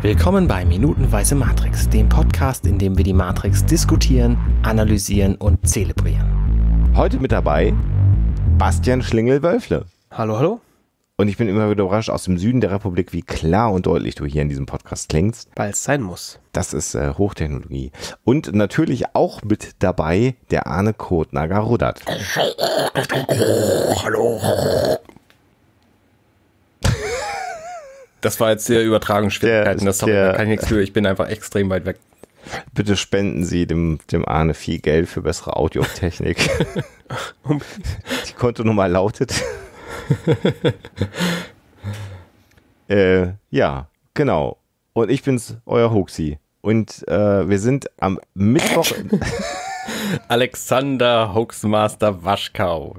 Willkommen bei Minutenweise Matrix, dem Podcast, in dem wir die Matrix diskutieren, analysieren und zelebrieren. Heute mit dabei Bastian Schlingel-Wölfle. Hallo, hallo. Und ich bin immer wieder überrascht aus dem Süden der Republik, wie klar und deutlich du hier in diesem Podcast klingst. Weil es sein muss. Das ist äh, Hochtechnologie. Und natürlich auch mit dabei der Arne Kot Nagarudat. Hallo. Das war jetzt sehr Übertragungsschwierigkeiten. Der, das der, da kann ich nichts für. Ich bin einfach extrem weit weg. Bitte spenden Sie dem, dem Arne viel Geld für bessere Audiotechnik. Die Kontonummer lautet. äh, ja, genau. Und ich bin's, euer Huxi. Und äh, wir sind am Mittwoch. Alexander Hoaxmaster Waschkau.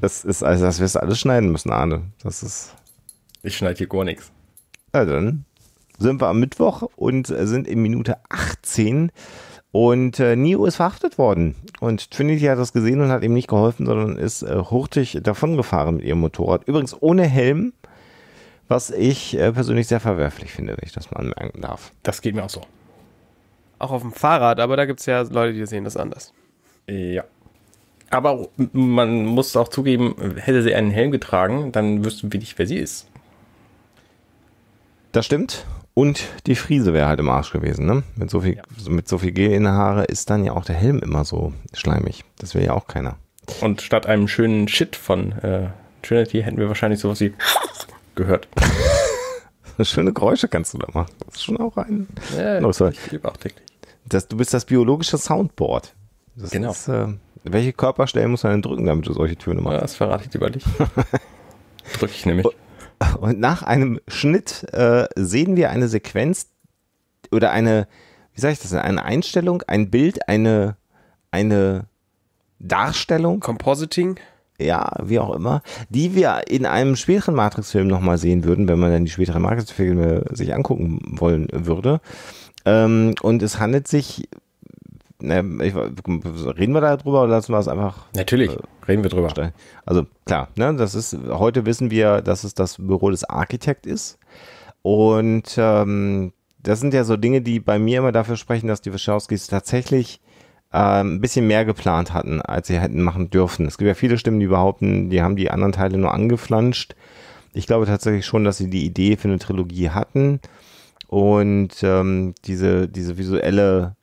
Das ist, also, dass wir es alles schneiden müssen, Arne. Das ist. Ich schneide hier gar nichts. Also dann sind wir am Mittwoch und äh, sind in Minute 18. Und äh, Neo ist verhaftet worden. Und Trinity hat das gesehen und hat ihm nicht geholfen, sondern ist äh, hurtig davongefahren mit ihrem Motorrad. Übrigens ohne Helm, was ich äh, persönlich sehr verwerflich finde, wenn ich das mal anmerken darf. Das geht mir auch so. Auch auf dem Fahrrad, aber da gibt es ja Leute, die sehen das anders. Ja. Aber man muss auch zugeben, hätte sie einen Helm getragen, dann wüssten wir nicht, wer sie ist. Das stimmt. Und die Friese wäre halt im Arsch gewesen, ne? Mit so viel, ja. mit so viel Gel in der Haare ist dann ja auch der Helm immer so schleimig. Das wäre ja auch keiner. Und statt einem schönen Shit von äh, Trinity hätten wir wahrscheinlich sowas wie gehört. Schöne Geräusche kannst du da machen. Das ist schon auch ein. Ja, no, oh, ich liebe auch täglich. Das, du bist das biologische Soundboard. Das genau. Ist, äh, welche Körperstellen muss man denn drücken, damit du solche Töne machst? Ja, das verrate ich lieber nicht. Drücke ich nämlich. Und nach einem Schnitt äh, sehen wir eine Sequenz oder eine, wie sage ich das, denn? eine Einstellung, ein Bild, eine, eine Darstellung. Compositing. Ja, wie auch immer, die wir in einem späteren Matrix-Film nochmal sehen würden, wenn man dann die späteren Matrix-Filme sich angucken wollen würde. Ähm, und es handelt sich ne, ich, reden wir da drüber oder lassen wir es einfach? Natürlich, äh, reden wir drüber. Also klar, ne, das ist, heute wissen wir, dass es das Büro des Architekt ist. Und ähm, das sind ja so Dinge, die bei mir immer dafür sprechen, dass die Wischowskis tatsächlich ähm, ein bisschen mehr geplant hatten, als sie hätten machen dürfen. Es gibt ja viele Stimmen, die behaupten, die haben die anderen Teile nur angeflanscht. Ich glaube tatsächlich schon, dass sie die Idee für eine Trilogie hatten und ähm, diese, diese visuelle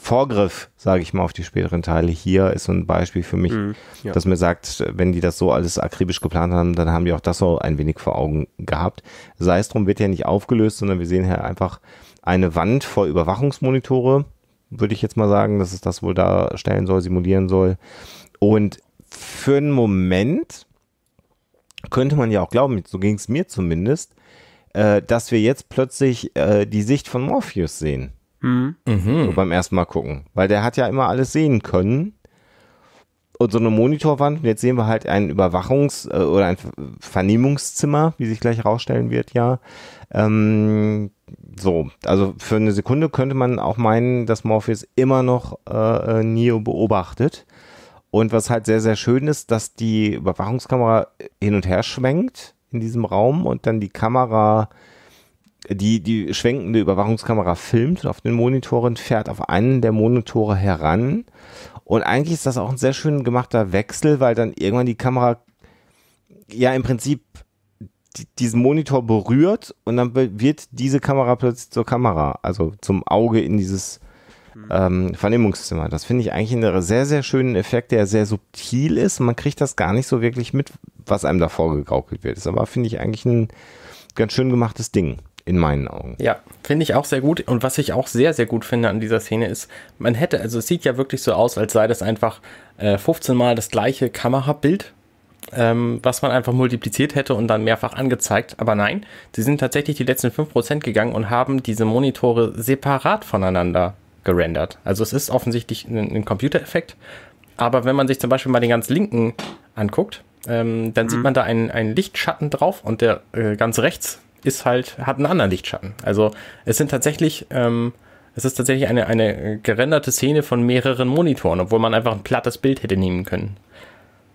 Vorgriff, sage ich mal, auf die späteren Teile hier ist so ein Beispiel für mich, mm, ja. dass mir sagt, wenn die das so alles akribisch geplant haben, dann haben die auch das so ein wenig vor Augen gehabt. Sei es drum, wird ja nicht aufgelöst, sondern wir sehen hier einfach eine Wand vor Überwachungsmonitore, würde ich jetzt mal sagen, dass es das wohl darstellen soll, simulieren soll. Und für einen Moment könnte man ja auch glauben, so ging es mir zumindest, äh, dass wir jetzt plötzlich äh, die Sicht von Morpheus sehen Mhm. mhm. So beim ersten Mal gucken. Weil der hat ja immer alles sehen können. Und so eine Monitorwand. Und jetzt sehen wir halt ein Überwachungs- äh, oder ein Vernehmungszimmer, wie sich gleich rausstellen wird, ja. Ähm, so, also für eine Sekunde könnte man auch meinen, dass Morpheus immer noch äh, Neo beobachtet. Und was halt sehr, sehr schön ist, dass die Überwachungskamera hin und her schwenkt in diesem Raum und dann die Kamera die, die schwenkende Überwachungskamera filmt auf den Monitoren, fährt auf einen der Monitore heran. Und eigentlich ist das auch ein sehr schön gemachter Wechsel, weil dann irgendwann die Kamera ja im Prinzip diesen Monitor berührt und dann wird diese Kamera plötzlich zur Kamera, also zum Auge in dieses hm. ähm, Vernehmungszimmer. Das finde ich eigentlich einen sehr, sehr schönen Effekt, der sehr subtil ist. Man kriegt das gar nicht so wirklich mit, was einem da vorgegaukelt wird. Ist aber, finde ich, eigentlich ein ganz schön gemachtes Ding. In meinen Augen. Ja, finde ich auch sehr gut. Und was ich auch sehr, sehr gut finde an dieser Szene ist, man hätte, also es sieht ja wirklich so aus, als sei das einfach äh, 15 Mal das gleiche Kamerabild, ähm, was man einfach multipliziert hätte und dann mehrfach angezeigt. Aber nein, sie sind tatsächlich die letzten 5% gegangen und haben diese Monitore separat voneinander gerendert. Also es ist offensichtlich ein, ein Computereffekt. Aber wenn man sich zum Beispiel mal den ganz linken anguckt, ähm, dann mhm. sieht man da einen, einen Lichtschatten drauf und der äh, ganz rechts ist halt, hat einen anderen Lichtschatten. Also es sind tatsächlich, ähm, es ist tatsächlich eine, eine gerenderte Szene von mehreren Monitoren, obwohl man einfach ein plattes Bild hätte nehmen können.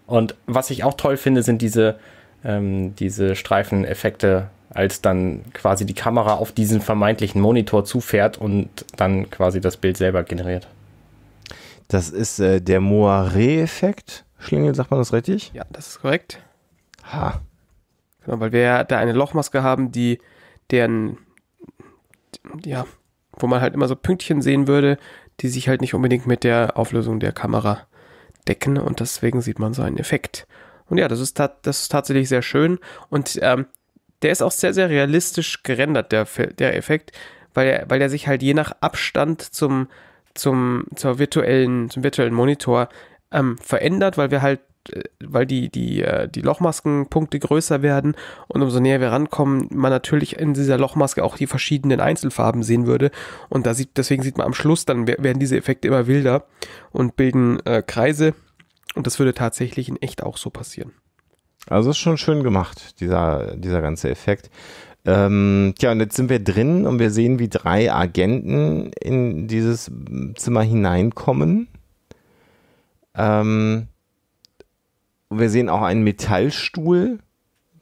Und was ich auch toll finde, sind diese, ähm, diese Streifeneffekte, als dann quasi die Kamera auf diesen vermeintlichen Monitor zufährt und dann quasi das Bild selber generiert. Das ist äh, der Moiré-Effekt. Schlingel, sagt man das richtig? Ja, das ist korrekt. Ha weil wir ja da eine Lochmaske haben, die deren, ja, wo man halt immer so Pünktchen sehen würde, die sich halt nicht unbedingt mit der Auflösung der Kamera decken und deswegen sieht man so einen Effekt. Und ja, das ist, das ist tatsächlich sehr schön und ähm, der ist auch sehr, sehr realistisch gerendert, der, der Effekt, weil er, weil er sich halt je nach Abstand zum, zum, zur virtuellen, zum virtuellen Monitor ähm, verändert, weil wir halt äh, weil die, die, äh, die Lochmaskenpunkte größer werden und umso näher wir rankommen, man natürlich in dieser Lochmaske auch die verschiedenen Einzelfarben sehen würde. Und da sieht, deswegen sieht man am Schluss, dann werden diese Effekte immer wilder und bilden äh, Kreise. Und das würde tatsächlich in echt auch so passieren. Also ist schon schön gemacht, dieser, dieser ganze Effekt. Ähm, tja, und jetzt sind wir drin und wir sehen, wie drei Agenten in dieses Zimmer hineinkommen. Ähm, und wir sehen auch einen Metallstuhl,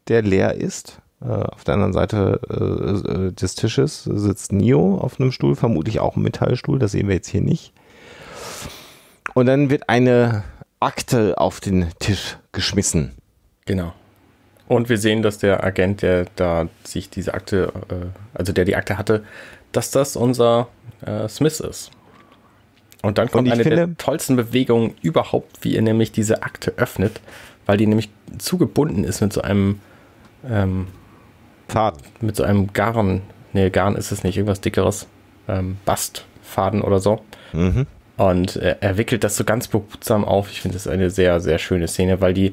der leer ist. Äh, auf der anderen Seite äh, äh des Tisches sitzt Neo auf einem Stuhl, vermutlich auch ein Metallstuhl, das sehen wir jetzt hier nicht. Und dann wird eine Akte auf den Tisch geschmissen. Genau. Und wir sehen, dass der Agent, der da sich diese Akte, äh, also der die Akte hatte, dass das unser äh, Smith ist. Und dann kommt und eine finde, der tollsten Bewegungen überhaupt, wie ihr nämlich diese Akte öffnet, weil die nämlich zugebunden ist mit so einem ähm, Faden. Mit so einem Garn. Nee, Garn ist es nicht, irgendwas dickeres. Ähm, Bastfaden oder so. Mhm. Und er, er wickelt das so ganz behutsam auf. Ich finde das eine sehr, sehr schöne Szene, weil die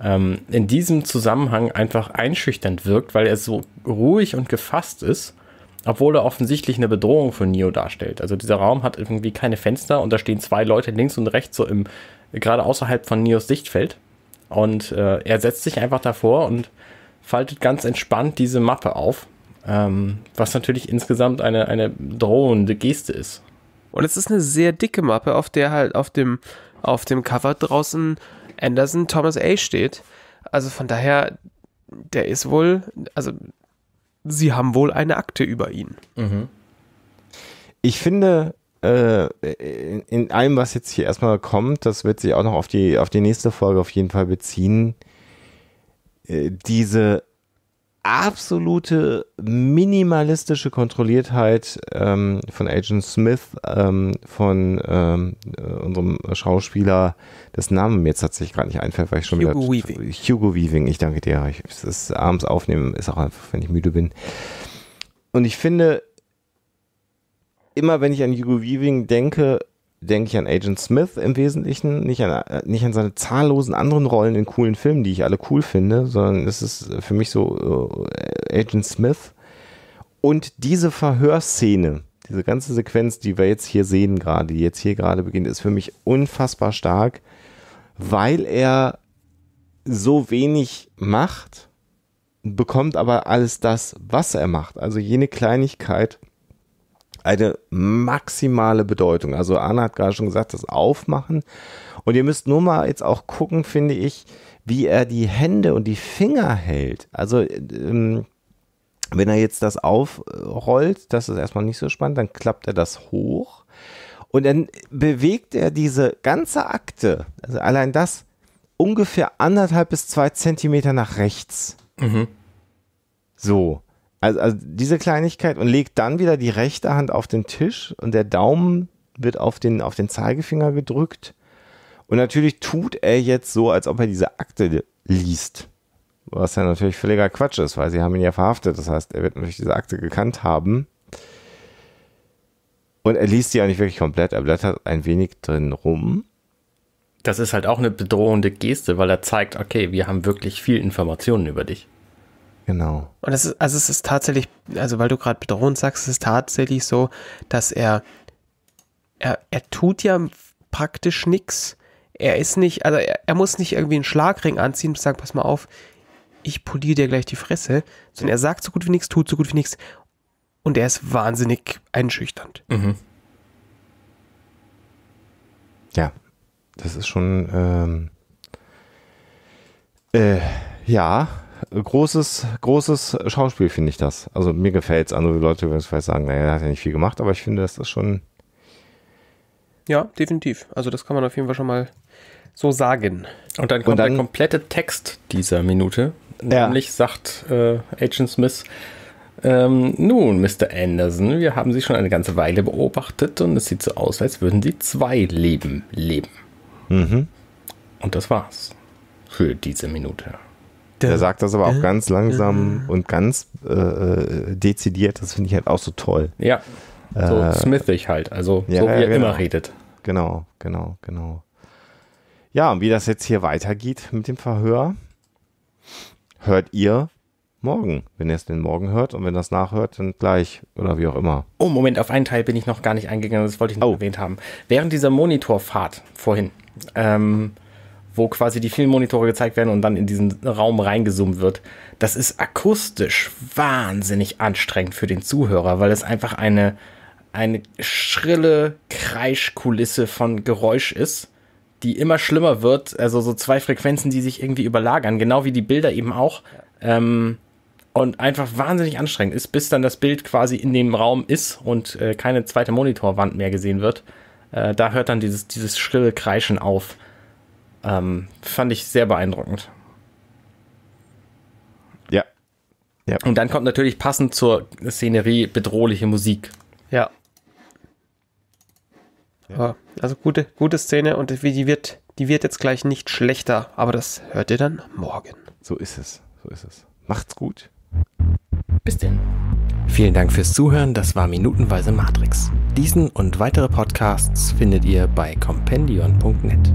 ähm, in diesem Zusammenhang einfach einschüchternd wirkt, weil er so ruhig und gefasst ist obwohl er offensichtlich eine Bedrohung für Neo darstellt. Also dieser Raum hat irgendwie keine Fenster und da stehen zwei Leute links und rechts so im gerade außerhalb von Neos Sichtfeld und äh, er setzt sich einfach davor und faltet ganz entspannt diese Mappe auf, ähm, was natürlich insgesamt eine eine drohende Geste ist. Und es ist eine sehr dicke Mappe, auf der halt auf dem auf dem Cover draußen Anderson Thomas A steht. Also von daher, der ist wohl, also sie haben wohl eine Akte über ihn. Mhm. Ich finde, äh, in, in allem, was jetzt hier erstmal kommt, das wird sich auch noch auf die, auf die nächste Folge auf jeden Fall beziehen, äh, diese absolute minimalistische Kontrolliertheit ähm, von Agent Smith, ähm, von ähm, äh, unserem Schauspieler, dessen Namen mir jetzt tatsächlich gerade nicht einfällt, weil ich schon Hugo wieder. Weaving. Hugo Weaving, ich danke dir. Ich, das abends aufnehmen ist auch einfach, wenn ich müde bin. Und ich finde, immer wenn ich an Hugo Weaving denke, denke ich an Agent Smith im Wesentlichen, nicht an, äh, nicht an seine zahllosen anderen Rollen in coolen Filmen, die ich alle cool finde, sondern es ist für mich so äh, Agent Smith. Und diese Verhörszene, diese ganze Sequenz, die wir jetzt hier sehen gerade, die jetzt hier gerade beginnt, ist für mich unfassbar stark, weil er so wenig macht, bekommt aber alles das, was er macht. Also jene Kleinigkeit, eine maximale Bedeutung. Also Anna hat gerade schon gesagt, das Aufmachen. Und ihr müsst nur mal jetzt auch gucken, finde ich, wie er die Hände und die Finger hält. Also ähm, wenn er jetzt das aufrollt, das ist erstmal nicht so spannend, dann klappt er das hoch. Und dann bewegt er diese ganze Akte, also allein das, ungefähr anderthalb bis zwei Zentimeter nach rechts. Mhm. So. Also, also diese Kleinigkeit und legt dann wieder die rechte Hand auf den Tisch und der Daumen wird auf den, auf den Zeigefinger gedrückt. Und natürlich tut er jetzt so, als ob er diese Akte liest. Was ja natürlich völliger Quatsch ist, weil sie haben ihn ja verhaftet. Das heißt, er wird natürlich diese Akte gekannt haben. Und er liest sie ja nicht wirklich komplett. Er blättert ein wenig drin rum. Das ist halt auch eine bedrohende Geste, weil er zeigt, okay, wir haben wirklich viel Informationen über dich. Genau. Und es ist, also es ist tatsächlich, also weil du gerade bedrohend sagst, es ist tatsächlich so, dass er, er, er tut ja praktisch nichts. Er ist nicht, also er, er muss nicht irgendwie einen Schlagring anziehen und sagen, pass mal auf, ich poliere dir gleich die Fresse, sondern er sagt so gut wie nichts, tut so gut wie nichts und er ist wahnsinnig einschüchternd. Mhm. Ja, das ist schon, ähm, äh, ja, großes, großes Schauspiel, finde ich das. Also mir gefällt es. Andere Leute würden vielleicht sagen, naja, er hat ja nicht viel gemacht, aber ich finde, das ist schon. Ja, definitiv. Also das kann man auf jeden Fall schon mal so sagen. Und dann kommt Und dann, der komplette Text dieser Minute. Ja. Nämlich sagt äh, Agent Smith, ähm, nun, Mr. Anderson, wir haben Sie schon eine ganze Weile beobachtet und es sieht so aus, als würden Sie zwei Leben leben. Mhm. Und das war's für diese Minute. Der sagt das aber auch ganz langsam und ganz äh, äh, dezidiert. Das finde ich halt auch so toll. Ja. So äh, smithig halt. Also ja, so wie er genau. immer redet. Genau, genau, genau. Ja, und wie das jetzt hier weitergeht mit dem Verhör, hört ihr morgen, wenn ihr es denn morgen hört und wenn das nachhört, dann gleich oder wie auch immer. Oh, Moment, auf einen Teil bin ich noch gar nicht eingegangen, das wollte ich noch oh. erwähnt haben. Während dieser Monitorfahrt vorhin, ähm, wo quasi die vielen Monitore gezeigt werden und dann in diesen Raum reingezoomt wird. Das ist akustisch wahnsinnig anstrengend für den Zuhörer, weil es einfach eine, eine schrille Kreischkulisse von Geräusch ist, die immer schlimmer wird. Also so zwei Frequenzen, die sich irgendwie überlagern, genau wie die Bilder eben auch. Ähm, und einfach wahnsinnig anstrengend ist, bis dann das Bild quasi in dem Raum ist und äh, keine zweite Monitorwand mehr gesehen wird. Äh, da hört dann dieses, dieses schrille Kreischen auf. Ähm, fand ich sehr beeindruckend. Ja. ja. Und dann kommt natürlich passend zur Szenerie bedrohliche Musik. Ja. ja. Also gute, gute Szene und die wird, die wird jetzt gleich nicht schlechter, aber das hört ihr dann morgen. So ist es. So ist es. Macht's gut. Bis denn. Vielen Dank fürs Zuhören. Das war Minutenweise Matrix. Diesen und weitere Podcasts findet ihr bei compendion.net.